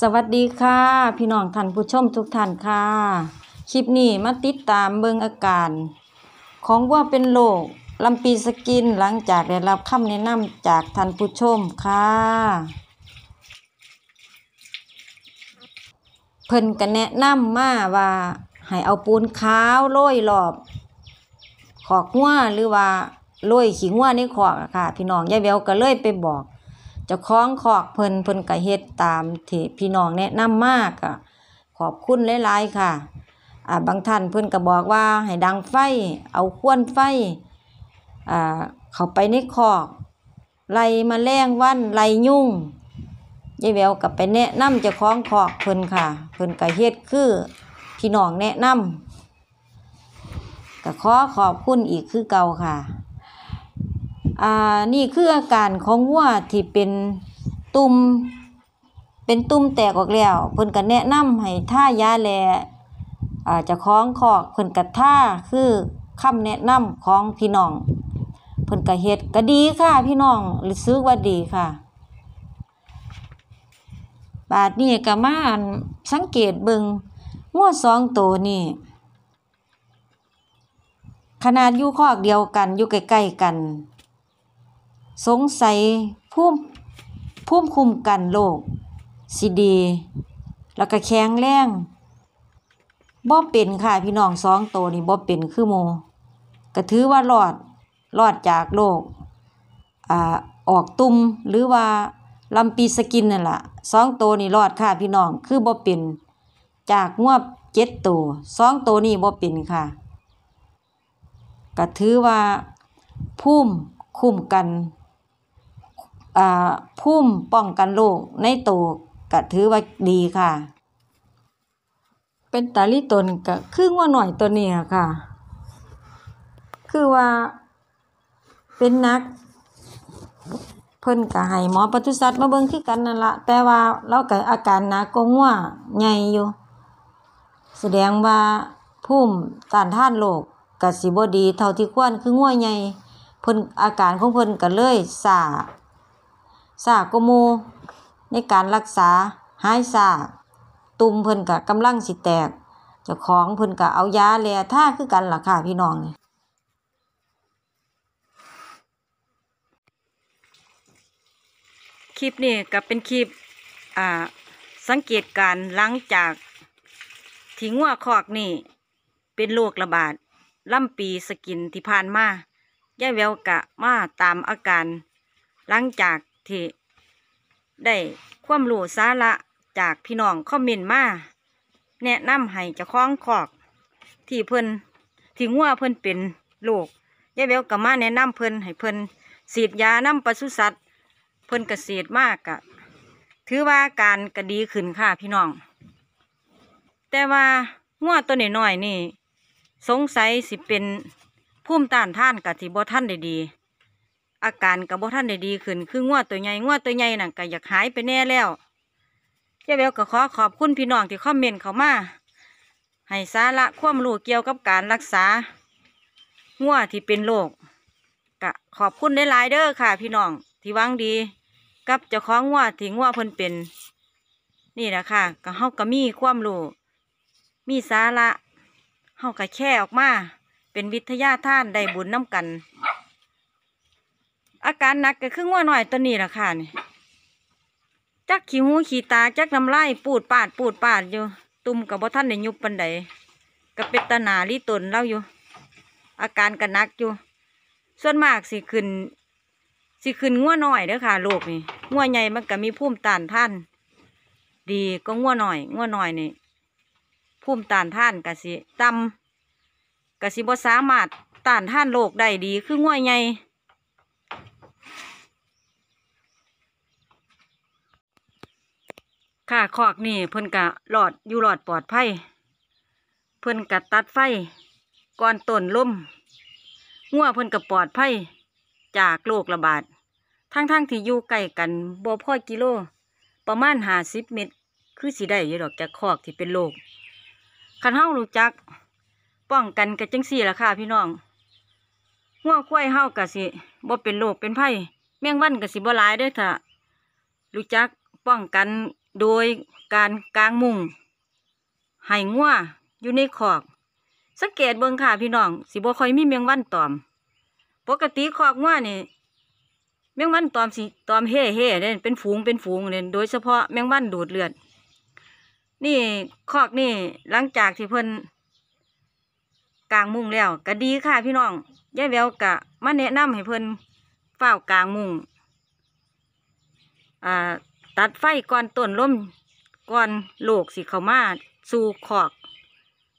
สวัสดีค่ะ พี่น้องท่านผู้ชมทุกท่านค่ะ คลิปนี้ มาติดตามเบิงอาการ ของว่าเป็นโรคลำปีสกินหลังจากได้รับคำแนะนำจากท่านผู้ชมค่ะ เพิ่นก็นแนะนำมาว่า ให้เอาปูนขาวโรยรอบ ขอกงัวหรือว่าโรยขิงงัวในขอกค่ะ พี่น้องยายแววก็เลยไปบอกจะคล้องคอกเพิ่นเพิ่นกะเฮ็ดตามที่พี่น้องแนะนำมากอ่ะขอบคุณหลายๆค่ะอ่าบางท่านเพิ่นก็บอกว่า ให้ดังไฟเอาควนไฟอ่าเข้าไปในคอกไล่มาแรงวันไล่ยุ่งยายแววกับไปแนะนำจะคล้องคอกเพิ่นค่ะ เพิ่นกะเฮ็ดคือพี่น้องแนะนำก็ขอขอบคุณอีกคือเก่าค่ะอ่า นี่คืออาการของวัวที่เป็นตุ่ม เป็นตุ่มแตกออกแล้วเพิ่นก็แนะนำให้ท่ายาแลอ่าจะคล้องคอเพิ่นก็ท่าคือคำแนะนำของพี่น้อง เพิ่นก็เฮ็ดก็ดีค่ะพี่น้องรู้สึกว่าดีค่ะ บาดนี้ก็มาสังเกตเบิงมัวสองตัวนี่ ขนาดอยู่คอกเดียวกัน อยู่ใกล้ๆกันสงสัยพุ่มพุ่มคุมกันโรคสิดี แล้วก็แข็งแรงบ่เป็นค่ะพี่น้องสองโตนี่บ่เป็นคือโมก็ถือว่ารอดรอดจากโรคอ่าออกตุ่มหรือว่าลำปีสกินนั่นแหละสองตัวนี่รอดค่ะพี่น้องคือบ่เป็น จากงวบเจ็ดตัวสองตัวนี่บ่เป็นค่ะก็ถือว่าพุ่มคุ้มกันุ่มป้องกันโรคในโตก็ถือว่าดีค่ะ เป็นตาลิตนก็คือว่าหน่อยตัวนี้ค่ะ คือว่าเป็นนัก เพิ่นกะให้หมอปทุสัตว์มาเบิ้งคือกันนั่นละแต่ว่าเรากบอาการนักก็ง่วใหญ่อยู่ แสดงว่าุ่มต้านทานโรคกะสิบ่ดี เท่าที่ควรคือง่วใหญ่เพิ่นอาการของเพิ่นกะเลยสาสาโกโมในการรักษา หายสาตุ่มเพิ่นกะกำลังสิแตกเจ้าของเพิ่นกะเอายาแลท่าคือกันล่ะค่ะพี่น้องนี่คลิปนี่กับเป็นคลิป อ่าสังเกตการหลังจากที่งัวคอกนี่เป็นโรคระบาดล่ำปีสกินที่ผ่านมาย่แววกะมาตามอาการ หลังจากที่ได้ความรู้สาระจากพี่น้องคอมเมนต์มาแนะนำให้จะคล้องขอกที่เพิ่นที่งัวเพิ่นเป็นโรคยายเบลกับมาแนะนำเพิ่นให้เพิ่นสีดยาน้ำปศุสัตว์เพิ่นกระเสีดมากกะ ถือว่าการกระดีขึ้นค่ะพี่น้อง แต่ว่างัวตัวน้อยๆนี่สงสัยสิเป็นภูมิต้านท่านกะที่บ่ท่านได้ดีอาการกับ่ท่านได้ดีขึ้น คืองววตัวใหญ่งววตัวใหญ่น่ะก็อยากหายไปแน่แล้วเจ้าเบลก็ขอขอบคุณพี่น้องที่คอมเมนต์เข้ามาให้สาระความรู้เกี่ยวกับการรักษางววที่เป็นโรคก็ขอบคุณได้หลายเด้อค่ะ พี่น้องที่วังดีกับเจ้าของงววที่งววเพิ่นเป็น นี่แหละค่ะก็เฮาก็มีความรู้มีสาระเฮาก็แค่ออกมา เป็นวิทยาท่านได้บุญน้ำกันอาการหนักก็คือง่วงหน่อยตัวนี้แหละค่ะนี่จักขี้หูขี้ตาจักน้ำลายปูดปาดปูดปาดอยู่ ตุ่มกับบ่ท่านไน้ยุบปันใดกับเป็นตานาลีตนเล่าอยู่ อาการกันนักอยู่ ส่วนมากสิขึ้นสิขึ้นง่วงหน่อยเด้อค่ะโรคนี่ง่วงใหญ่มันก็มีพุ่มตานท่าน ดีก็ง่วงหน่อยง่วงหน่อยนี่พุ่มตานท่านกะสิตำกะสิบ่สามารถตานท่านโรคได้ดี คือง่วงใหญ่ค่ะคอกนี่เพิ่นกะหลอดอยู่หลอดปลอดภัย เพิ่นกะตัดไฟ ก่อนต้นล่มงัวเพิ่นกะปลอดภัยจากโรคระบาด ทั้งๆทที่อยู่ใกล้กันบ่พอกิโล ประมาณห้าสิบเมตร คือสีได้ย่ดอกจากคอกที่เป็นโรคคันเฮารู้จัก ป้องกันกับจังสี่ละค่ะพี่น้องงัวควายเฮากะสิบ่เป็นโรคเป็นไข่แมงวันกะสิบ่หลายเด้อถอะรู้จักป้องกันโดยการกางมุงไห้งัวอยู่ในขอก สังเกตเบิ่งค่ะพี่น้องสิบวคอยมีเมียงวันตอมปกติขอกงัวนี่เมียงวันตอมสิตอมเฮ่เฮ่เนี่ยเป็นฝูงเป็นฝูงเนี่ยโดยเฉพาะเมียงวันดูดเลือด นี่ขอกนี่หลังจากที่เพิ่นกลางมุงแล้วก็ดีค่ะพี่น้องยายแววกะมาแนะนำให้เพิ่นเฝ้ากลางมุง อ่าตัดไฟก่อนต้นล้มก่อน โลกสิเขามาสู่ขอ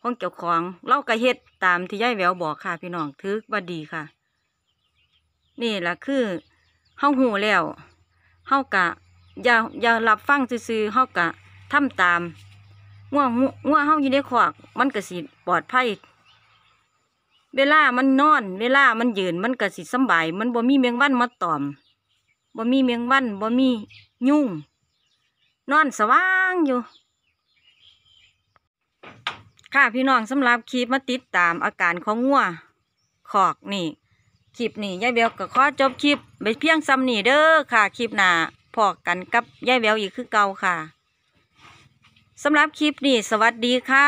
ก้องเก็บของเล่ากระเฮ็ดตามที่ยายแววบอกค่ะพี่น้องทึกว่าดีค่ะนี่แหละคือเฮาหูแล้วเฮากะ อย่าอย่าหลับฟังซื่อเฮากะทำตามง่วงง่วงเฮาอยู่ในขอก มันกระสีปลอดภัยเวลามันนอน เวลามันยืนมันกระสีสบายมันบ่มีเมียงวันมาตอมบ่มีเมียงวันบ่มียุ่งนอนสว่างอยู่ค่ะพี่น้องสำหรับคลิปมาติดตามอาการของงัวขอก นี่คลิปนี่ยายเบลก็ขอจบคลิป ไปเพียงซ้ำนี่เด้อค่ะ คลิปหน้าพอกกันกับยายเบลอีกคือเก่าค่ะสำหรับคลิปนี่สวัสดีค่ะ